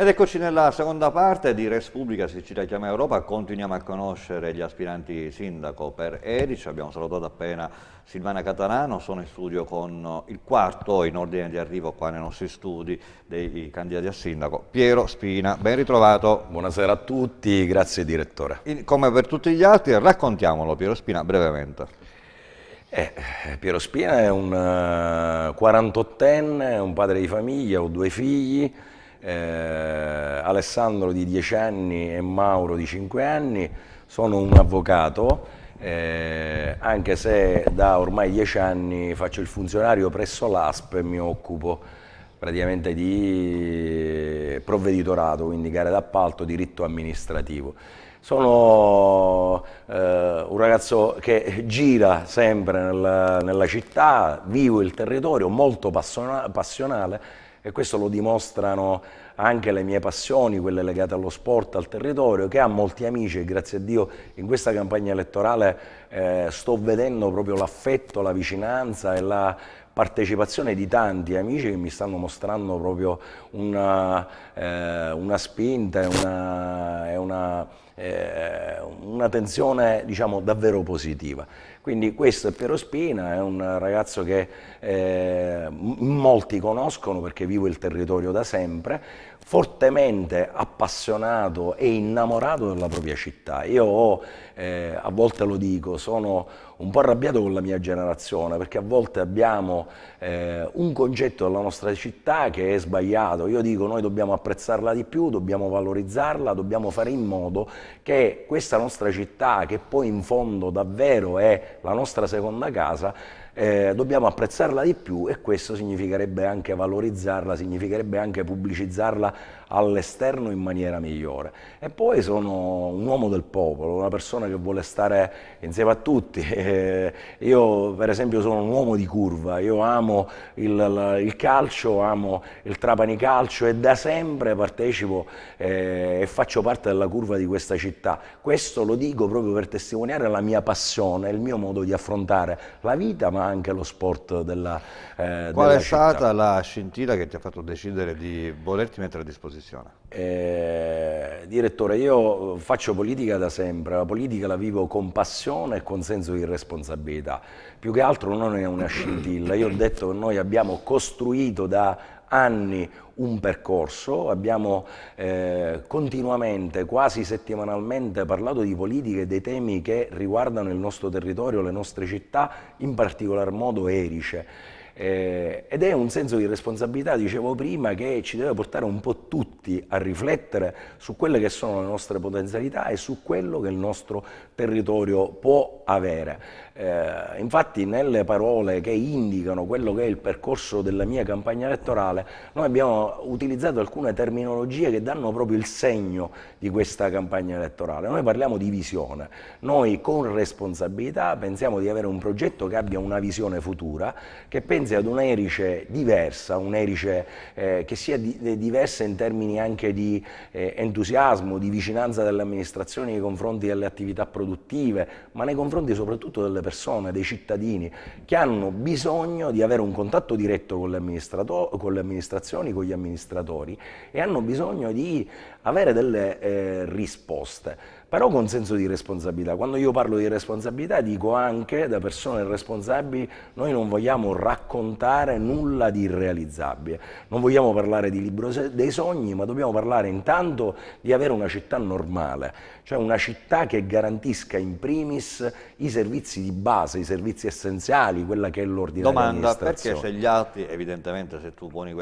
Ed eccoci nella seconda parte di Respubblica Sicilia Chiama Europa, continuiamo a conoscere gli aspiranti sindaco per Eric, abbiamo salutato appena Silvana Catalano, sono in studio con il quarto in ordine di arrivo qua nei nostri studi dei candidati a sindaco, Piero Spina, ben ritrovato. Buonasera a tutti, grazie direttore. Il, come per tutti gli altri, raccontiamolo Piero Spina brevemente. Eh, Piero Spina è un uh, eh, 48enne, un padre di famiglia, ho due figli, eh, Alessandro di 10 anni e Mauro di 5 anni, sono un avvocato, eh, anche se da ormai 10 anni faccio il funzionario presso l'ASP e mi occupo praticamente di eh, provveditorato, quindi gare d'appalto, diritto amministrativo. Sono eh, un ragazzo che gira sempre nella, nella città, vivo il territorio, molto passionale e questo lo dimostrano anche le mie passioni, quelle legate allo sport, al territorio, che ha molti amici e grazie a Dio in questa campagna elettorale eh, sto vedendo proprio l'affetto, la vicinanza e la partecipazione di tanti amici che mi stanno mostrando proprio una, eh, una spinta e una, una, eh, una, tensione diciamo, davvero positiva. Quindi questo è Piero Spina, è un ragazzo che eh, molti conoscono perché vivo il territorio da sempre, fortemente appassionato e innamorato della propria città. Io ho, eh, a volte lo dico, sono un po' arrabbiato con la mia generazione perché a volte abbiamo eh, un concetto della nostra città che è sbagliato. Io dico noi dobbiamo apprezzarla di più, dobbiamo valorizzarla, dobbiamo fare in modo che questa nostra città, che poi in fondo davvero è la nostra seconda casa, eh, dobbiamo apprezzarla di più e questo significherebbe anche valorizzarla, significherebbe anche pubblicizzarla all'esterno in maniera migliore. E poi sono un uomo del popolo, una persona che vuole stare insieme a tutti. Eh, io per esempio sono un uomo di curva, io amo il, il calcio, amo il Trapani Calcio e da sempre partecipo eh, e faccio parte della curva di questa città. Questo lo dico proprio per testimoniare la mia passione, il mio modo di affrontare la vita, ma anche lo sport della, eh, Qual della è città. stata la scintilla che ti ha fatto decidere di volerti mettere a disposizione? Eh, direttore, io faccio politica da sempre, la politica la vivo con passione e con senso di responsabilità. Più che altro non è una scintilla, io ho detto che noi abbiamo costruito da anni un percorso, abbiamo eh, continuamente, quasi settimanalmente parlato di politiche, e dei temi che riguardano il nostro territorio, le nostre città, in particolar modo Erice. Eh, ed è un senso di responsabilità, dicevo prima, che ci deve portare un po' tutti a riflettere su quelle che sono le nostre potenzialità e su quello che il nostro territorio può avere. Eh, infatti nelle parole che indicano quello che è il percorso della mia campagna elettorale, noi abbiamo utilizzato alcune terminologie che danno proprio il segno di questa campagna elettorale. Noi parliamo di visione, noi con responsabilità pensiamo di avere un progetto che abbia una visione futura, che pensi tendenze ad un'erice diversa, un'erice eh, che sia di, eh, diversa in termini anche di eh, entusiasmo, di vicinanza delle amministrazioni nei confronti delle attività produttive, ma nei confronti soprattutto delle persone, dei cittadini, che hanno bisogno di avere un contatto diretto con le, con le amministrazioni, con gli amministratori e hanno bisogno di avere delle eh, risposte però con senso di responsabilità. Quando io parlo di responsabilità dico anche da persone responsabili, noi non vogliamo raccontare nulla di irrealizzabile, non vogliamo parlare di libro dei sogni, ma dobbiamo parlare intanto di avere una città normale, cioè una città che garantisca in primis i servizi di base, i servizi essenziali, quella che è l'ordinaria Domanda, perché se gli altri, evidentemente se tu poni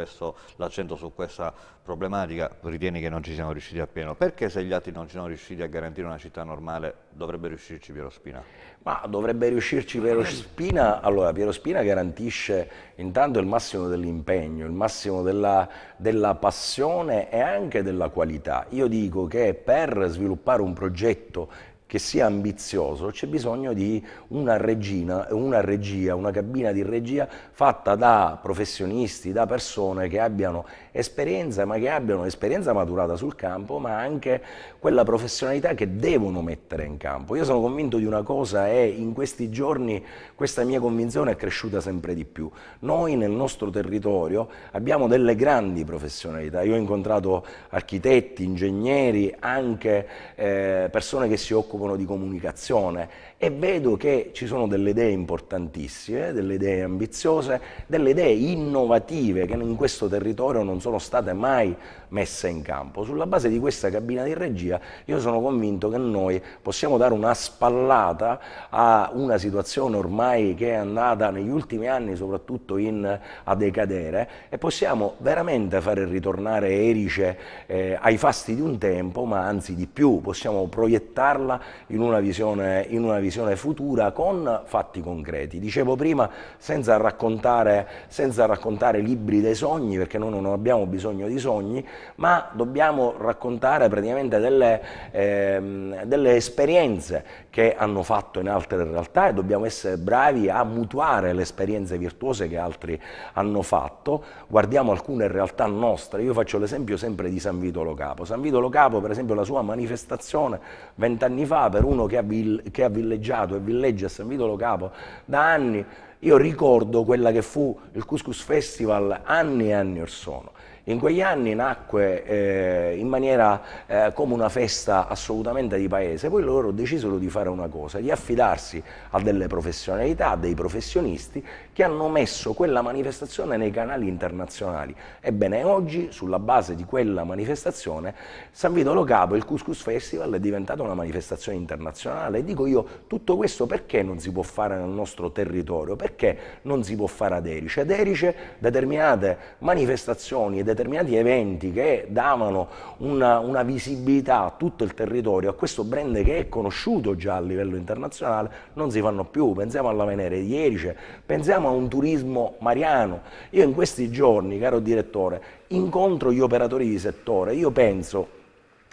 l'accento su questa problematica ritieni che non ci siamo riusciti appieno. Perché se gli altri non ci sono riusciti a garantire una città normale dovrebbe riuscirci Piero Spina? Ma dovrebbe riuscirci Piero Spina, allora Piero Spina garantisce intanto il massimo dell'impegno, il massimo della, della passione e anche della qualità. Io dico che per sviluppare un progetto che sia ambizioso, c'è bisogno di una regina, una regia, una cabina di regia fatta da professionisti, da persone che abbiano esperienza, ma che abbiano esperienza maturata sul campo, ma anche quella professionalità che devono mettere in campo. Io sono convinto di una cosa e in questi giorni questa mia convinzione è cresciuta sempre di più. Noi nel nostro territorio abbiamo delle grandi professionalità. Io ho incontrato architetti, ingegneri, anche eh, persone che si occupano occupano di comunicazione e vedo che ci sono delle idee importantissime, delle idee ambiziose, delle idee innovative che in questo territorio non sono state mai messe in campo. Sulla base di questa cabina di regia io sono convinto che noi possiamo dare una spallata a una situazione ormai che è andata negli ultimi anni soprattutto in, a decadere e possiamo veramente fare ritornare Erice eh, ai fasti di un tempo ma anzi di più, possiamo proiettarla in una, visione, in una visione futura con fatti concreti. Dicevo prima, senza raccontare, senza raccontare libri dei sogni, perché noi non abbiamo bisogno di sogni, ma dobbiamo raccontare praticamente delle, ehm, delle esperienze che hanno fatto in altre realtà e dobbiamo essere bravi a mutuare le esperienze virtuose che altri hanno fatto. Guardiamo alcune realtà nostre, io faccio l'esempio sempre di San Vito Lo Capo. San Vito Lo Capo, per esempio, la sua manifestazione vent'anni fa fa per uno che ha, che ha villeggiato e villeggia a San Vito Lo Capo da anni io ricordo quella che fu il Couscous Festival anni e anni or sono. In quegli anni nacque eh, in maniera eh, come una festa assolutamente di paese, poi loro decisero di fare una cosa, di affidarsi a delle professionalità, a dei professionisti che hanno messo quella manifestazione nei canali internazionali. Ebbene, oggi, sulla base di quella manifestazione, San Vito Lo Capo, il Couscous Festival, è diventata una manifestazione internazionale. E dico io, tutto questo perché non si può fare nel nostro territorio? Perché perché non si può fare ad Erice? Ad Erice determinate manifestazioni e determinati eventi che davano una, una visibilità a tutto il territorio, a questo brand che è conosciuto già a livello internazionale, non si fanno più. Pensiamo alla Venere di Erice, cioè, pensiamo a un turismo mariano. Io in questi giorni, caro direttore, incontro gli operatori di settore, io penso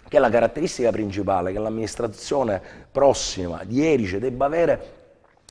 che la caratteristica principale che l'amministrazione prossima di Erice cioè, debba avere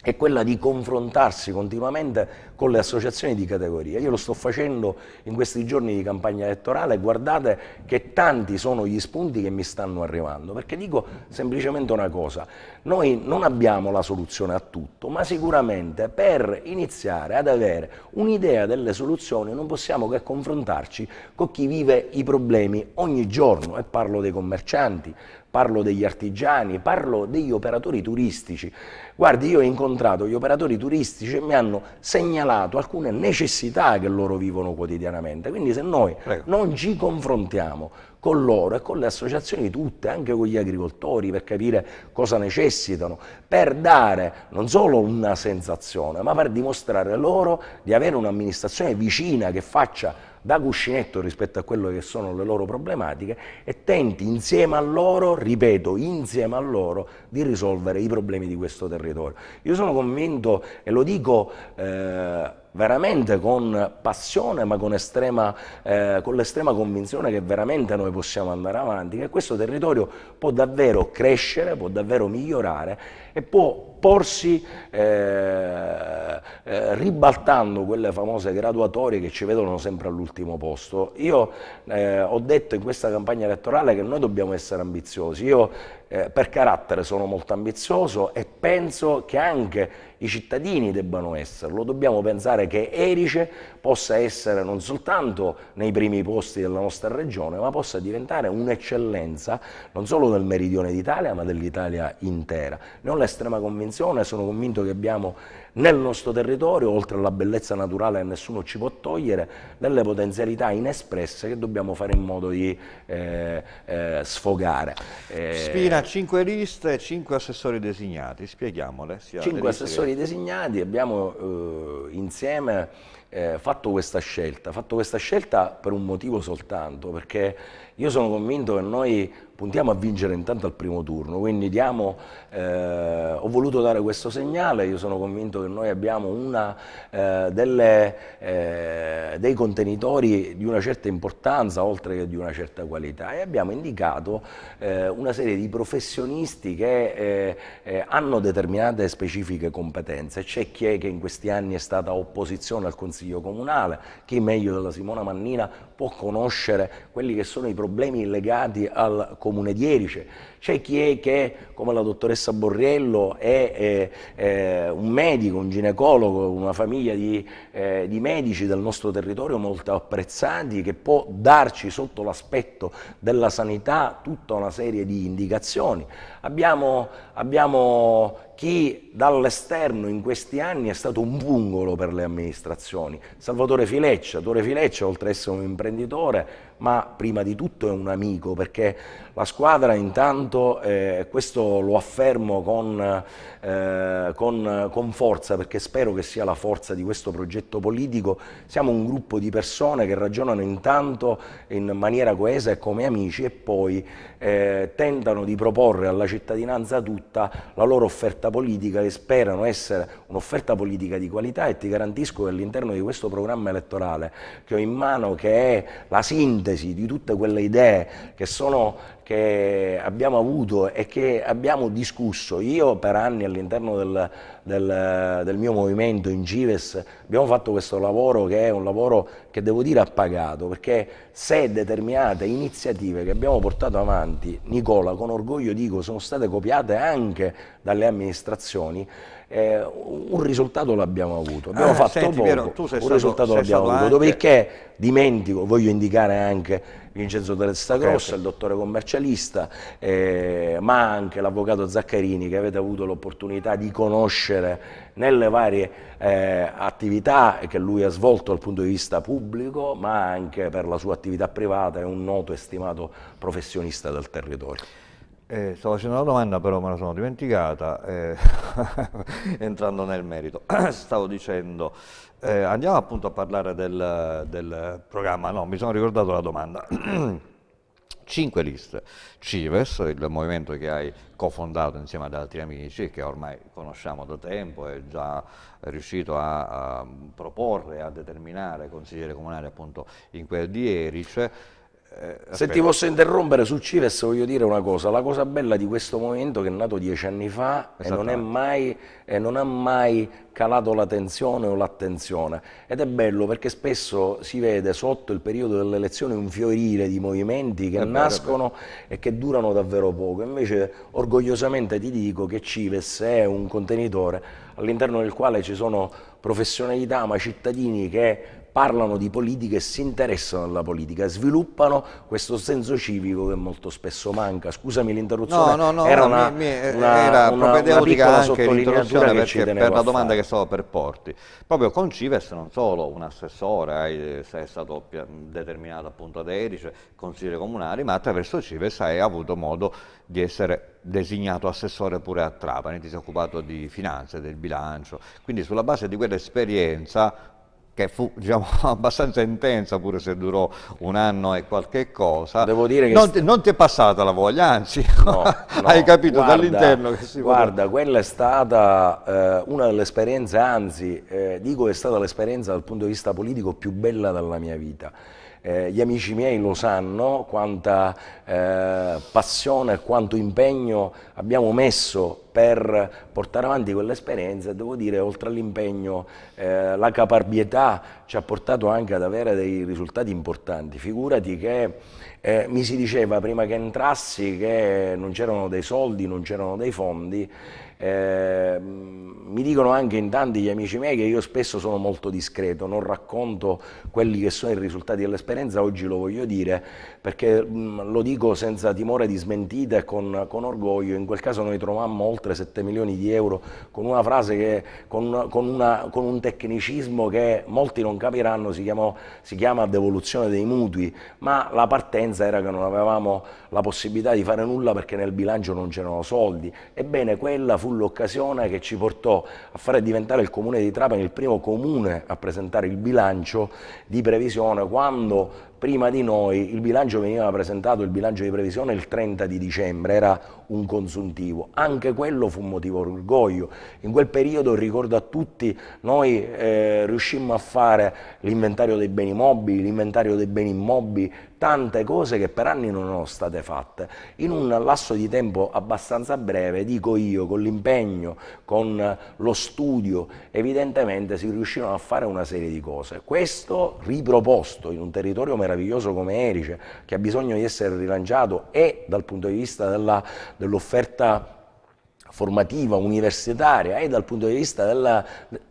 è quella di confrontarsi continuamente con le associazioni di categoria. Io lo sto facendo in questi giorni di campagna elettorale, guardate che tanti sono gli spunti che mi stanno arrivando, perché dico semplicemente una cosa, noi non abbiamo la soluzione a tutto, ma sicuramente per iniziare ad avere un'idea delle soluzioni non possiamo che confrontarci con chi vive i problemi ogni giorno, e parlo dei commercianti, parlo degli artigiani, parlo degli operatori turistici. Guardi, io ho incontrato gli operatori turistici e mi hanno segnalato alcune necessità che loro vivono quotidianamente. Quindi se noi Prego. non ci confrontiamo con loro e con le associazioni tutte, anche con gli agricoltori, per capire cosa necessitano, per dare non solo una sensazione, ma per dimostrare loro di avere un'amministrazione vicina che faccia da cuscinetto rispetto a quelle che sono le loro problematiche e tenti insieme a loro, ripeto, insieme a loro, di risolvere i problemi di questo territorio. Io sono convinto, e lo dico... Eh, veramente con passione ma con, estrema, eh, con l'estrema convinzione che veramente noi possiamo andare avanti, che questo territorio può davvero crescere, può davvero migliorare e può porsi eh, eh, ribaltando quelle famose graduatorie che ci vedono sempre all'ultimo posto. Io eh, ho detto in questa campagna elettorale che noi dobbiamo essere ambiziosi, io eh, per carattere sono molto ambizioso e penso che anche i cittadini debbano esserlo. Dobbiamo pensare che Erice possa essere non soltanto nei primi posti della nostra regione, ma possa diventare un'eccellenza non solo del meridione d'Italia, ma dell'Italia intera. Ne ho l'estrema convinzione, sono convinto che abbiamo nel nostro territorio, oltre alla bellezza naturale che nessuno ci può togliere, delle potenzialità inespresse che dobbiamo fare in modo di eh, eh, sfogare. Eh, Spina, 5 liste e 5 assessori designati, spieghiamole. 5 assessori che... designati, abbiamo eh, insieme eh, fatto questa scelta, fatto questa scelta per un motivo soltanto, perché io sono convinto che noi puntiamo a vincere intanto al primo turno, quindi diamo, eh, ho voluto dare questo segnale, io sono convinto che noi abbiamo una, eh, delle, eh, dei contenitori di una certa importanza oltre che di una certa qualità e abbiamo indicato eh, una serie di professionisti che eh, eh, hanno determinate specifiche competenze, c'è chi è che in questi anni è stata opposizione al Consiglio Consiglio Comunale, chi meglio della Simona Mannina può conoscere quelli che sono i problemi legati al comune di Erice. C'è chi è che, come la dottoressa Borriello, è, è, è un medico, un ginecologo, una famiglia di, eh, di medici del nostro territorio molto apprezzati, che può darci sotto l'aspetto della sanità tutta una serie di indicazioni. Abbiamo, abbiamo chi dall'esterno in questi anni è stato un pungolo per le amministrazioni. Salvatore Fileccia, Tore Fileccia oltre ad essere un imprenditore imprenditore ma prima di tutto è un amico perché la squadra intanto, eh, questo lo affermo con, eh, con, con, forza perché spero che sia la forza di questo progetto politico, siamo un gruppo di persone che ragionano intanto in maniera coesa e come amici e poi eh, tentano di proporre alla cittadinanza tutta la loro offerta politica e sperano essere un'offerta politica di qualità e ti garantisco che all'interno di questo programma elettorale che ho in mano che è la sintesi sintesi di tutte quelle idee che sono che abbiamo avuto e che abbiamo discusso, io per anni all'interno del, del, del, mio movimento in Gives abbiamo fatto questo lavoro che è un lavoro che devo dire ha pagato, perché se determinate iniziative che abbiamo portato avanti, Nicola con orgoglio dico, sono state copiate anche dalle amministrazioni, eh, un risultato l'abbiamo avuto, abbiamo ah, fatto senti, poco, Piero, un stato, risultato l'abbiamo avuto, anche... dopodiché dimentico, voglio indicare anche Vincenzo Teresta Crossa, okay. il dottore commercialista, eh, ma anche l'avvocato Zaccarini che avete avuto l'opportunità di conoscere nelle varie eh, attività che lui ha svolto dal punto di vista pubblico, ma anche per la sua attività privata, è un noto e stimato professionista del territorio. Eh, stavo facendo una domanda però me la sono dimenticata, eh, entrando nel merito. stavo dicendo... Eh, andiamo appunto a parlare del, del, programma, no, mi sono ricordato la domanda. Cinque liste, Cives, il movimento che hai cofondato insieme ad altri amici e che ormai conosciamo da tempo, è già riuscito a, a proporre, a determinare consigliere comunale appunto in quel di Erice, eh, Se ti posso interrompere sul Cives voglio dire una cosa, la cosa bella di questo movimento che è nato dieci anni fa e non, mai, e non, ha mai calato la tensione o l'attenzione ed è bello perché spesso si vede sotto il periodo delle elezioni un fiorire di movimenti che è nascono vero, e che durano davvero poco, invece orgogliosamente ti dico che Cives è un contenitore all'interno del quale ci sono professionalità ma cittadini che parlano di politica e si interessano alla politica, sviluppano questo senso civico che molto spesso manca. Scusami l'interruzione, no, no, no, era una, mi, mi, eh, una, era una, propedeutica una anche l'interruzione perché per la domanda fare. che stavo per porti. Proprio con Cives non solo un assessore sei stato determinato appunto ad Erice, consigliere comunale, ma attraverso Cives hai avuto modo di essere designato assessore pure a Trapani, ti sei occupato di finanze, del bilancio, quindi sulla base di quell'esperienza che fu diciamo, abbastanza intensa, pur se durò un anno e qualche cosa. Devo dire che... Non, ti, non ti è passata la voglia, anzi, no, no, hai capito dall'interno che si Guarda, vuole... quella è stata eh, una delle esperienze, anzi, eh, dico è stata l'esperienza dal punto di vista politico più bella della mia vita eh, gli amici miei lo sanno quanta eh, passione, quanto impegno abbiamo messo per portare avanti quell'esperienza, devo dire oltre all'impegno eh, la caparbietà ci ha portato anche ad avere dei risultati importanti, figurati che eh, mi si diceva prima che entrassi che non c'erano dei soldi, non c'erano dei fondi, Ehm, mi dicono anche in tanti gli amici miei che io spesso sono molto discreto, non racconto quelli che sono i risultati dell'esperienza, oggi lo voglio dire perché mh, mm, lo dico senza timore di smentite, con, con orgoglio, in quel caso noi trovammo oltre 7 milioni di euro con una frase che, con, con, una, con un tecnicismo che molti non capiranno, si, chiamò, si chiama devoluzione dei mutui, ma la partenza era che non avevamo la possibilità di fare nulla perché nel bilancio non c'erano soldi. Ebbene, quella fu l'occasione che ci portò a fare diventare il comune di Trapani il primo comune a presentare il bilancio di previsione quando prima di noi il bilancio veniva presentato, il bilancio di previsione il 30 di dicembre, era un consuntivo, anche quello fu un motivo d'orgoglio, in quel periodo ricordo a tutti noi eh, riuscimmo a fare l'inventario dei beni mobili, l'inventario dei beni immobili, tante cose che per anni non sono state fatte. In un lasso di tempo abbastanza breve, dico io, con l'impegno, con lo studio, evidentemente si riuscirono a fare una serie di cose. Questo riproposto in un territorio meraviglioso come Erice, che ha bisogno di essere rilanciato e dal punto di vista dell'offerta formativa, universitaria e dal punto di vista della,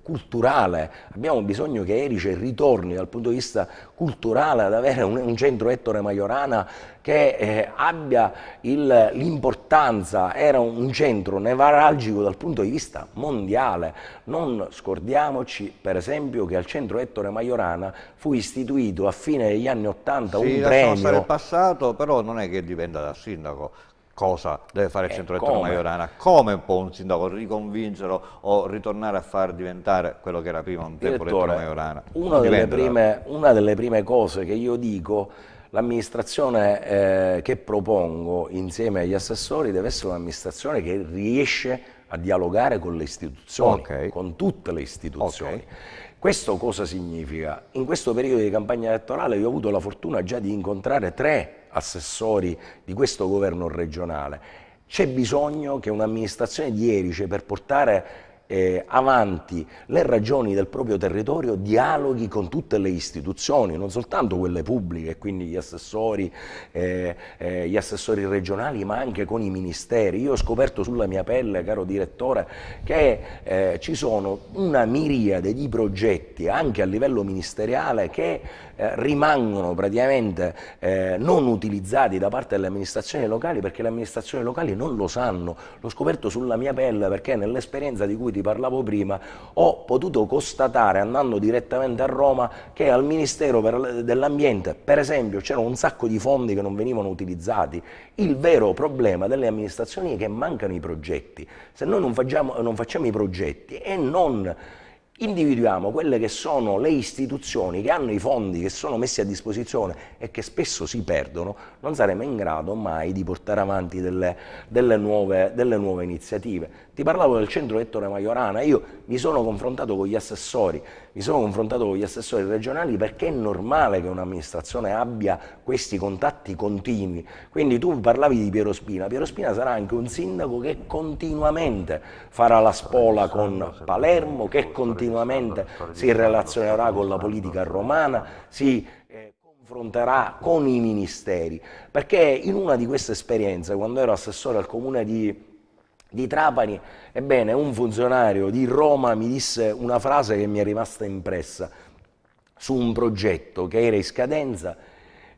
culturale. Abbiamo bisogno che Erice ritorni dal punto di vista culturale ad avere un, un centro Ettore Majorana che eh, abbia l'importanza, era un, un centro nevralgico dal punto di vista mondiale. Non scordiamoci per esempio che al centro Ettore Majorana fu istituito a fine degli anni Ottanta sì, un premio. Sì, passato, però non è che diventa da sindaco cosa deve fare eh, il eh, centro elettorale Maiorana, come può un sindaco riconvincerlo o ritornare a far diventare quello che era prima un tempo elettorale Maiorana. Una delle, prime, una delle, prime, cose che io dico, l'amministrazione eh, che propongo insieme agli assessori deve essere un'amministrazione che riesce a dialogare con le istituzioni, okay. con tutte le istituzioni. Okay. Questo cosa significa? In questo periodo di campagna elettorale io ho avuto la fortuna già di incontrare tre assessori di questo governo regionale, c'è bisogno che un'amministrazione di Erice per portare eh, avanti le ragioni del proprio territorio, dialoghi con tutte le istituzioni, non soltanto quelle pubbliche, quindi gli assessori, eh, eh, gli assessori regionali, ma anche con i ministeri. Io ho scoperto sulla mia pelle, caro direttore, che eh, ci sono una miriade di progetti anche a livello ministeriale che eh, rimangono praticamente eh, non utilizzati da parte delle amministrazioni locali perché le amministrazioni locali non lo sanno. L'ho scoperto sulla mia pelle perché nell'esperienza di cui ti parlavo prima, ho potuto constatare andando direttamente a Roma che al Ministero dell'Ambiente, per esempio, c'erano un sacco di fondi che non venivano utilizzati. Il vero problema delle amministrazioni è che mancano i progetti. Se noi non facciamo, non facciamo i progetti e non individuiamo quelle che sono le istituzioni che hanno i fondi che sono messi a disposizione e che spesso si perdono, non saremo in grado mai di portare avanti delle, delle, nuove, delle nuove iniziative. Ti parlavo del centro Ettore Maiorana, io mi sono confrontato con gli assessori, mi sono confrontato con gli assessori regionali perché è normale che un'amministrazione abbia questi contatti continui. Quindi tu parlavi di Piero Spina, Piero Spina sarà anche un sindaco che continuamente farà la spola con Palermo, che continuamente si relazionerà con la politica romana, si eh, confronterà con i ministeri, perché in una di queste esperienze, quando ero assessore al comune di di Trapani, ebbene un funzionario di Roma mi disse una frase che mi è rimasta impressa su un progetto che era in scadenza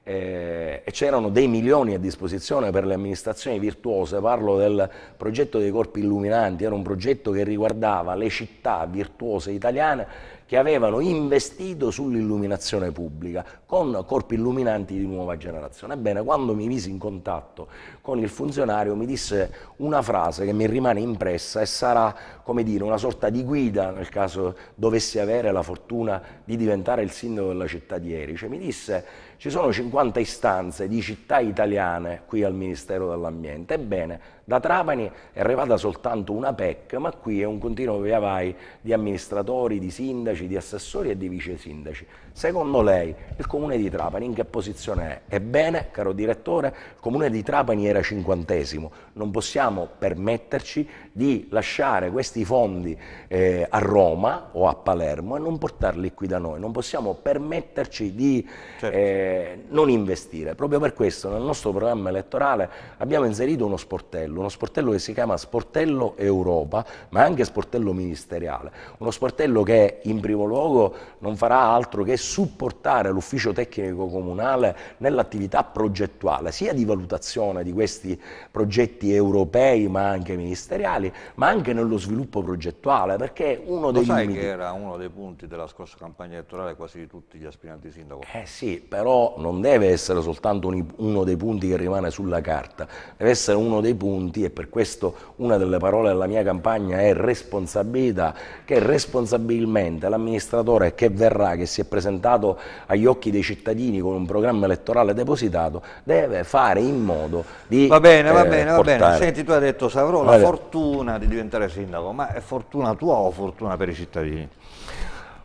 eh, e c'erano dei milioni a disposizione per le amministrazioni virtuose, parlo del progetto dei corpi illuminanti, era un progetto che riguardava le città virtuose italiane che avevano investito sull'illuminazione pubblica con corpi illuminanti di nuova generazione. Ebbene, quando mi misi in contatto con il funzionario mi disse una frase che mi rimane impressa e sarà, come dire, una sorta di guida nel caso dovessi avere la fortuna di diventare il sindaco della città di Erice. Mi disse ci sono 50 istanze di città italiane qui al Ministero dell'Ambiente. Ebbene, da Trapani è arrivata soltanto una PEC, ma qui è un continuo via vai di amministratori, di sindaci, di assessori e di vice sindaci. Secondo lei il comune di Trapani in che posizione è? Ebbene, caro direttore, il comune di Trapani era cinquantesimo, non possiamo permetterci di lasciare questi fondi eh, a Roma o a Palermo e non portarli qui da noi. Non possiamo permetterci di certo. eh, non investire. Proprio per questo nel nostro programma elettorale abbiamo inserito uno sportello, uno sportello che si chiama Sportello Europa, ma anche Sportello Ministeriale. Uno sportello che in primo luogo non farà altro che supportare l'ufficio tecnico comunale nell'attività progettuale, sia di valutazione di questi progetti europei ma anche ministeriali, ambientali, ma anche nello sviluppo progettuale, perché uno dei Lo dei sai limiti... che era uno dei punti della scorsa campagna elettorale quasi di tutti gli aspiranti sindaco. Eh sì, però non deve essere soltanto uno dei punti che rimane sulla carta, deve essere uno dei punti, e per questo una delle parole della mia campagna è responsabilità, che responsabilmente l'amministratore che verrà, che si è presentato agli occhi dei cittadini con un programma elettorale depositato, deve fare in modo di... Va bene, eh, va bene, portare. va bene. Senti, tu hai detto Savrò, la fortuna fortuna di diventare sindaco, ma è fortuna tua o fortuna per i cittadini?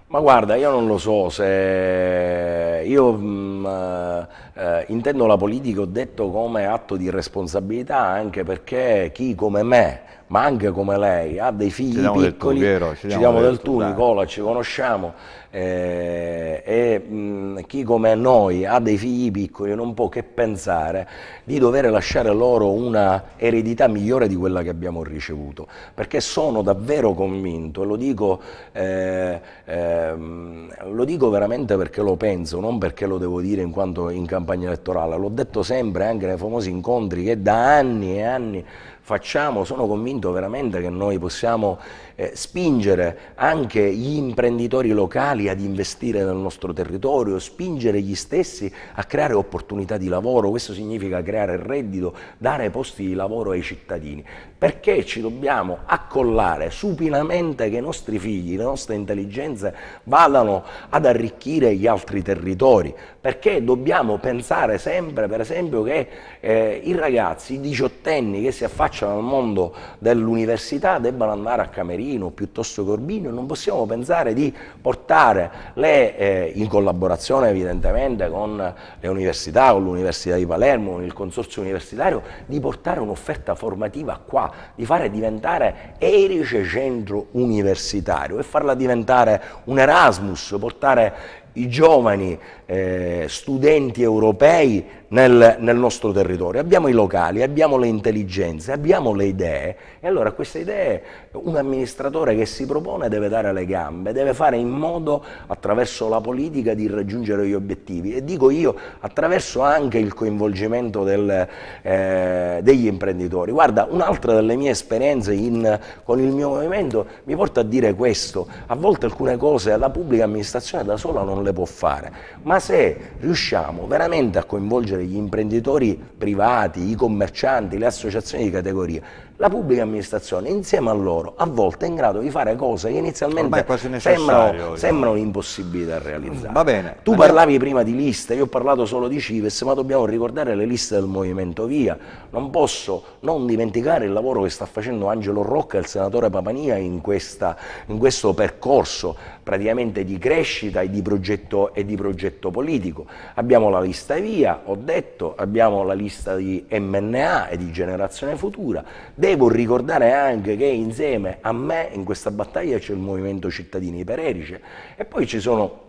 Ma guarda, io non lo so se io mh, mm, eh, intendo la politica, ho detto come atto di responsabilità anche perché chi come me ma anche come lei ha dei figli ci piccoli, del tu, vero, ci, diamo del, del tu, tu Nicola, ci conosciamo eh, e mh, mm, chi come noi ha dei figli piccoli non può che pensare di dover lasciare loro una eredità migliore di quella che abbiamo ricevuto, perché sono davvero convinto e lo dico, eh, eh, lo dico veramente perché lo penso, non perché lo devo dire in quanto in campagna elettorale, l'ho detto sempre anche nei famosi incontri che da anni e anni facciamo, sono convinto veramente che noi possiamo eh, spingere anche gli imprenditori locali ad investire nel nostro territorio, spingere gli stessi a creare opportunità di lavoro, questo significa creare reddito, dare posti di lavoro ai cittadini. Perché ci dobbiamo accollare supinamente che i nostri figli, le nostre intelligenze vadano ad arricchire gli altri territori? Perché dobbiamo pensare sempre, per esempio, che eh, i ragazzi, i diciottenni che si affacciano al mondo dell'università debbano andare a Camerino piuttosto che Urbino? Non possiamo pensare di portare le, eh, in collaborazione evidentemente con le università, con l'Università di Palermo, con il Consorzio Universitario, di portare un'offerta formativa qua di fare diventare Erice Centro Universitario e farla diventare un Erasmus, portare i giovani eh, studenti europei nel, nel, nostro territorio. Abbiamo i locali, abbiamo le intelligenze, abbiamo le idee e allora a queste idee un amministratore che si propone deve dare le gambe, deve fare in modo attraverso la politica di raggiungere gli obiettivi e dico io attraverso anche il coinvolgimento del, eh, degli imprenditori. Guarda, un'altra delle mie esperienze in, con il mio movimento mi porta a dire questo, a volte alcune cose la pubblica amministrazione da sola non le può fare, ma se riusciamo veramente a coinvolgere gli imprenditori privati, i commercianti, le associazioni di categoria, la pubblica amministrazione insieme a loro a volte è in grado di fare cose che inizialmente sembrano, diciamo. sembrano impossibili da realizzare. Tu parlavi prima di liste, io ho parlato solo di Cives, ma dobbiamo ricordare le liste del Movimento Via. Non posso non dimenticare il lavoro che sta facendo Angelo Rocca e il senatore Papania in, questa, in questo percorso praticamente di crescita e di, progetto, e di progetto politico. Abbiamo la lista Via, ho detto, abbiamo la lista di MNA e di Generazione Futura. Dei devo ricordare anche che insieme a me in questa battaglia c'è il Movimento Cittadini per Erice e poi ci sono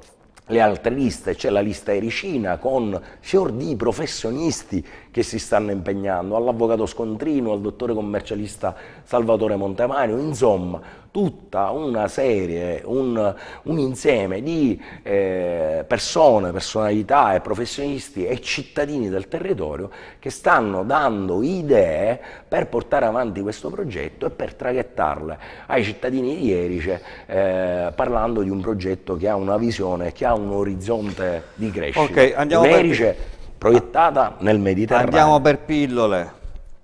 le altre liste, c'è la lista ericina con fior di professionisti che si stanno impegnando, all'avvocato Scontrino, al dottore commercialista Salvatore Montemario, insomma tutta una serie, un, un insieme di eh, persone, personalità e professionisti e cittadini del territorio che stanno dando idee per portare avanti questo progetto e per traghettarle ai cittadini di Erice cioè, eh, parlando di un progetto che ha una visione, che ha un orizzonte di crescita. Okay, andiamo Erice proiettata nel Mediterraneo. Andiamo per pillole,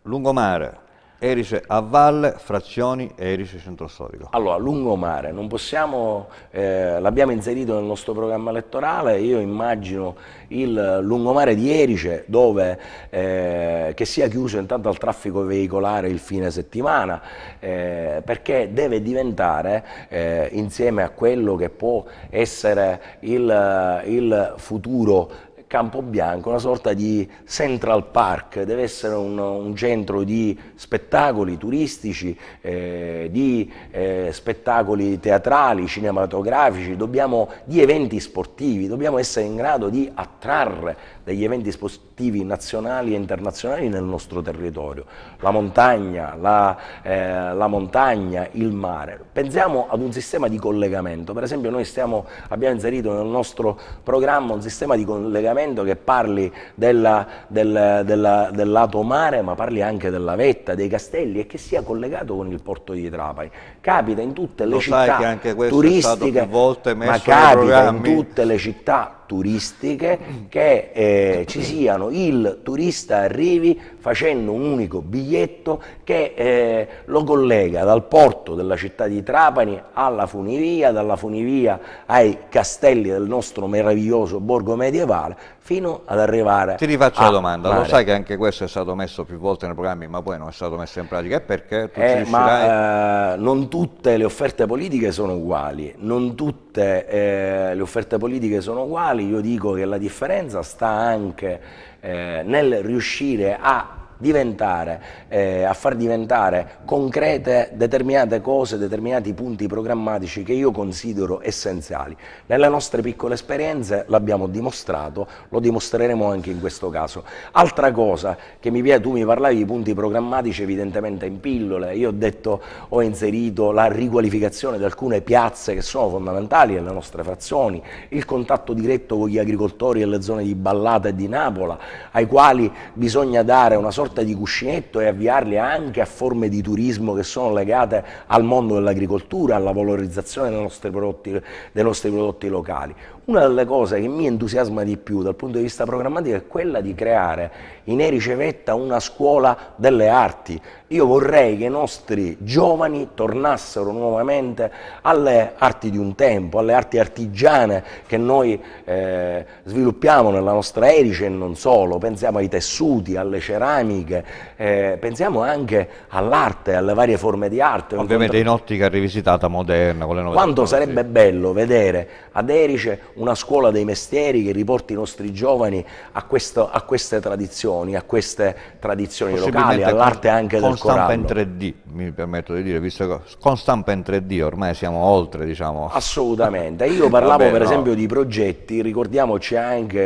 lungomare, Erice a valle, frazioni e Erice centro storico. Allora, lungomare, non possiamo, eh, l'abbiamo inserito nel nostro programma elettorale, io immagino il lungomare di Erice dove, eh, che sia chiuso intanto al traffico veicolare il fine settimana, eh, perché deve diventare, eh, insieme a quello che può essere il, il futuro Campo Bianco, una sorta di Central Park, deve essere un, un centro di spettacoli turistici, eh, di eh, spettacoli teatrali, cinematografici, dobbiamo, di eventi sportivi, dobbiamo essere in grado di attrarre degli eventi sportivi nazionali e internazionali nel nostro territorio, la montagna, la, eh, la montagna il mare. Pensiamo ad un sistema di collegamento, per esempio noi stiamo, abbiamo inserito nel nostro programma un sistema di collegamento che parli della, del, della, del lato mare ma parli anche della vetta, dei castelli e che sia collegato con il porto di Trapani. Capita in tutte le Lo città turistiche, ma capita in tutte le città turistiche che eh, ci siano il turista arrivi facendo un unico biglietto che eh, lo collega dal porto della città di Trapani alla funivia, dalla funivia ai castelli del nostro meraviglioso borgo medievale fino ad arrivare Ti rifaccio la domanda, mare. lo sai che anche questo è stato messo più volte nei programmi ma poi non è stato messo in pratica e perché? Tu eh, ma, eh, non tutte le offerte politiche sono uguali, non tutte offerte, eh, le offerte politiche sono uguali, io dico che la differenza sta anche eh, nel riuscire a diventare, eh, a far diventare concrete determinate cose, determinati punti programmatici che io considero essenziali. Nelle nostre piccole esperienze l'abbiamo dimostrato, lo dimostreremo anche in questo caso. Altra cosa che mi piace, tu mi parlavi di punti programmatici evidentemente in pillole, io ho detto, ho inserito la riqualificazione di alcune piazze che sono fondamentali nelle nostre frazioni, il contatto diretto con gli agricoltori e le zone di Ballata e di Napola, ai quali bisogna dare una sorta sorta di cuscinetto e avviarli anche a forme di turismo che sono legate al mondo dell'agricoltura, alla valorizzazione dei nostri prodotti, dei nostri prodotti locali. Una delle cose che mi entusiasma di più dal punto di vista programmatico è quella di creare in Ericevetta una scuola delle arti. Io vorrei che i nostri giovani tornassero nuovamente alle arti di un tempo, alle arti artigiane che noi eh, sviluppiamo nella nostra Erice e non solo. Pensiamo ai tessuti, alle ceramiche, eh, pensiamo anche all'arte, alle varie forme di arte. Ovviamente incontra... in ottica rivisitata moderna. Quanto sarebbe bello vedere ad Erice una scuola dei mestieri che riporti i nostri giovani a, questo, a queste tradizioni, a queste tradizioni locali, all'arte anche del corallo. Con stampa in 3D, mi permetto di dire, visto che con stampa in 3D ormai siamo oltre, diciamo. Assolutamente, io parlavo Vabbè, per no. esempio di progetti, ricordiamoci anche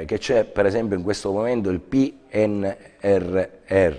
eh, che c'è per esempio in questo momento il PNRR,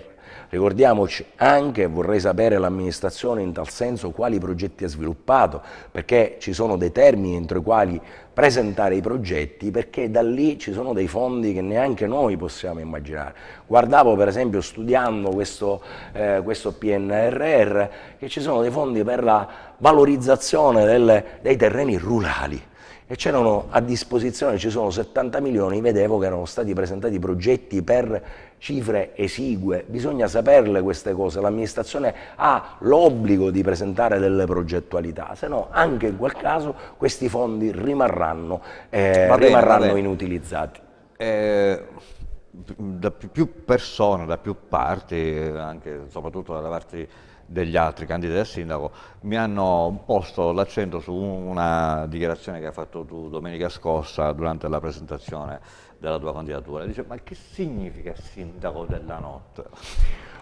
Ricordiamoci anche, vorrei sapere l'amministrazione in tal senso quali progetti ha sviluppato, perché ci sono dei termini entro i quali presentare i progetti perché da lì ci sono dei fondi che neanche noi possiamo immaginare. Guardavo per esempio studiando questo, eh, questo PNRR che ci sono dei fondi per la valorizzazione del, dei terreni rurali e c'erano a disposizione, ci sono 70 milioni, vedevo che erano stati presentati progetti per cifre esigue, bisogna saperle queste cose, l'amministrazione ha l'obbligo di presentare delle progettualità, se no anche in quel caso questi fondi rimarranno, eh, bene, rimarranno inutilizzati. Eh, da più persone, da più parti, anche, soprattutto dalla parte degli altri candidati al sindaco, mi hanno posto l'accento su una dichiarazione che hai fatto tu domenica scorsa durante la presentazione della tua candidatura. Dice, ma che significa sindaco della notte?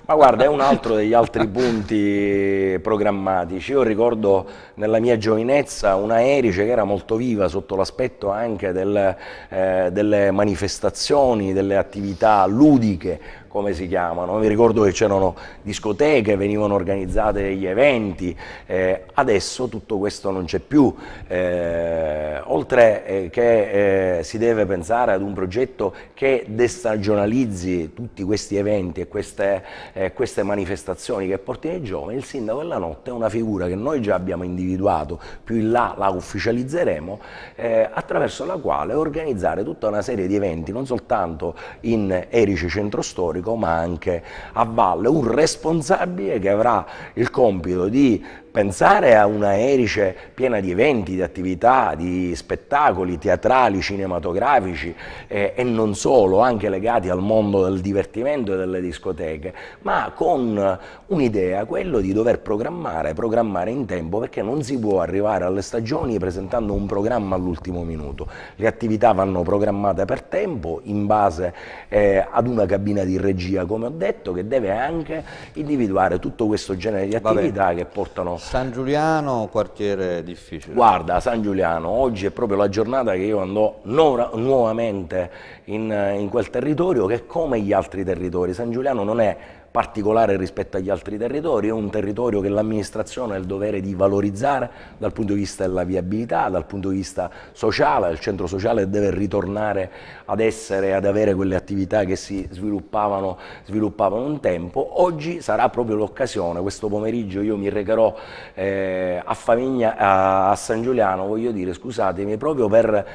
Ma guarda, è un altro degli altri punti programmatici. Io ricordo nella mia giovinezza una Erice che era molto viva sotto l'aspetto anche del, eh, delle manifestazioni, delle attività ludiche, come si chiamano. Mi ricordo che c'erano discoteche, venivano organizzate degli eventi, eh, adesso tutto questo non c'è più. Eh, oltre eh, che eh, si deve pensare ad un progetto che destagionalizzi tutti questi eventi e queste, eh, queste manifestazioni che porti ai giovani, il sindaco della notte è una figura che noi già abbiamo individuato, più in là la ufficializzeremo, eh, attraverso la quale organizzare tutta una serie di eventi, non soltanto in Erice Centro Storico, pubblico ma anche a valle, un responsabile che avrà il compito di pensare a una Erice piena di eventi, di attività, di spettacoli teatrali, cinematografici eh, e non solo, anche legati al mondo del divertimento e delle discoteche, ma con un'idea, quello di dover programmare, programmare in tempo perché non si può arrivare alle stagioni presentando un programma all'ultimo minuto. Le attività vanno programmate per tempo in base eh, ad una cabina di regia, come ho detto, che deve anche individuare tutto questo genere di attività che portano San Giuliano, quartiere difficile. Guarda, San Giuliano, oggi è proprio la giornata che io andò nuovamente in, in quel territorio che è come gli altri territori. San Giuliano non è particolare rispetto agli altri territori, è un territorio che l'amministrazione ha il dovere di valorizzare dal punto di vista della viabilità, dal punto di vista sociale, il centro sociale deve ritornare ad essere, ad avere quelle attività che si sviluppavano, sviluppavano un tempo, oggi sarà proprio l'occasione, questo pomeriggio io mi recherò eh, a, Famigna, a, a San Giuliano, voglio dire scusatemi, proprio per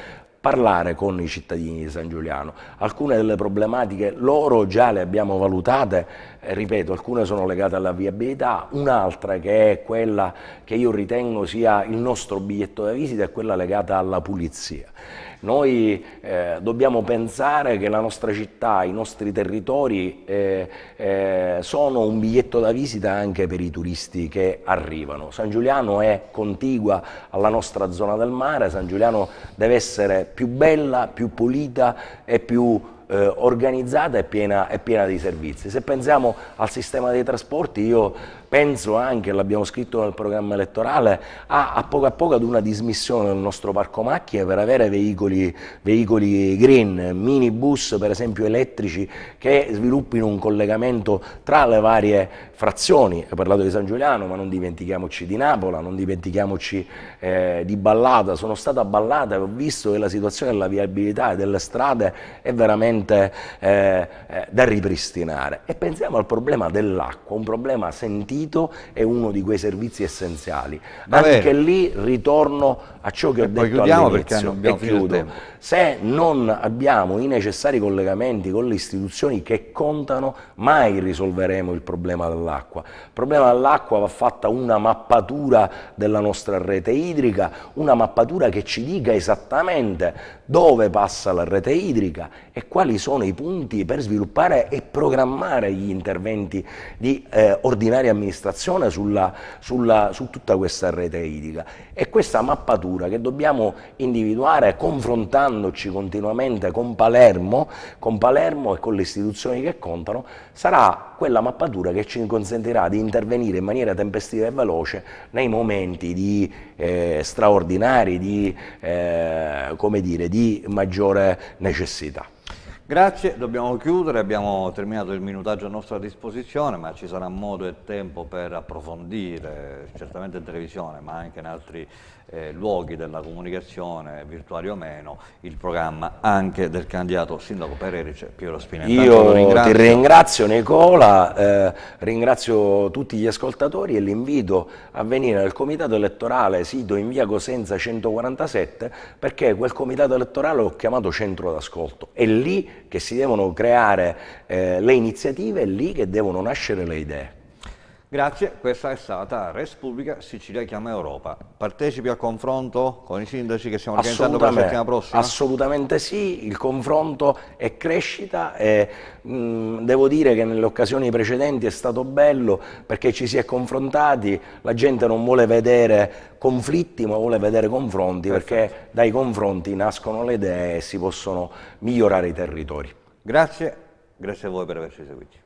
parlare con i cittadini di San Giuliano. Alcune delle problematiche loro già le abbiamo valutate ripeto, alcune sono legate alla viabilità, un'altra che è quella che io ritengo sia il nostro biglietto da visita è quella legata alla pulizia. Noi eh, dobbiamo pensare che la nostra città, i nostri territori eh, eh, sono un biglietto da visita anche per i turisti che arrivano. San Giuliano è contigua alla nostra zona del mare, San Giuliano deve essere più bella, più pulita e più eh, organizzata e piena, piena, di servizi. Se pensiamo al sistema dei trasporti, io penso anche, l'abbiamo scritto nel programma elettorale, a, a, poco a poco ad una dismissione del nostro parco macchine per avere veicoli, veicoli green, minibus per esempio elettrici che sviluppino un collegamento tra le varie frazioni, ho parlato di San Giuliano ma non dimentichiamoci di Napola, non dimentichiamoci eh, di Ballata, sono stato a Ballata e ho visto che la situazione della viabilità e delle strade è veramente eh, eh, da ripristinare e pensiamo al problema dell'acqua, un problema sentito sentito è uno di quei servizi essenziali. Vabbè. Anche lì ritorno a ciò che e ho detto all'inizio e chiudo. Se non abbiamo i necessari collegamenti con le istituzioni che contano, mai risolveremo il problema dell'acqua. Il problema dell'acqua va fatta una mappatura della nostra rete idrica, una mappatura che ci dica esattamente dove passa la rete idrica e quali sono i punti per sviluppare e programmare gli interventi di eh, ordinaria amministrazione dell'amministrazione sulla, sulla, su tutta questa rete idrica. E questa mappatura che dobbiamo individuare confrontandoci continuamente con Palermo, con Palermo e con le istituzioni che contano, sarà quella mappatura che ci consentirà di intervenire in maniera tempestiva e veloce nei momenti di, eh, straordinari, di, eh, dire, di maggiore necessità. Grazie, dobbiamo chiudere, abbiamo terminato il minutaggio a nostra disposizione, ma ci sarà modo e tempo per approfondire, certamente in televisione, ma anche in altri eh, luoghi della comunicazione, virtuali o meno, il programma anche del candidato sindaco Pererice cioè Piero Spinelli. Io ringrazio. ti ringrazio Nicola, eh, ringrazio tutti gli ascoltatori e li invito a venire al comitato elettorale sito in via Cosenza 147 perché quel comitato elettorale ho chiamato centro d'ascolto, è lì che si devono creare eh, le iniziative, è lì che devono nascere le idee. Grazie, questa è stata Respublica Sicilia Chiama Europa. Partecipi al confronto con i sindaci che stiamo organizzando per la settimana prossima? Assolutamente sì, il confronto è crescita e mh, mm, devo dire che nelle occasioni precedenti è stato bello perché ci si è confrontati, la gente non vuole vedere conflitti ma vuole vedere confronti perché dai confronti nascono le idee e si possono migliorare i territori. Grazie, grazie a voi per averci seguito.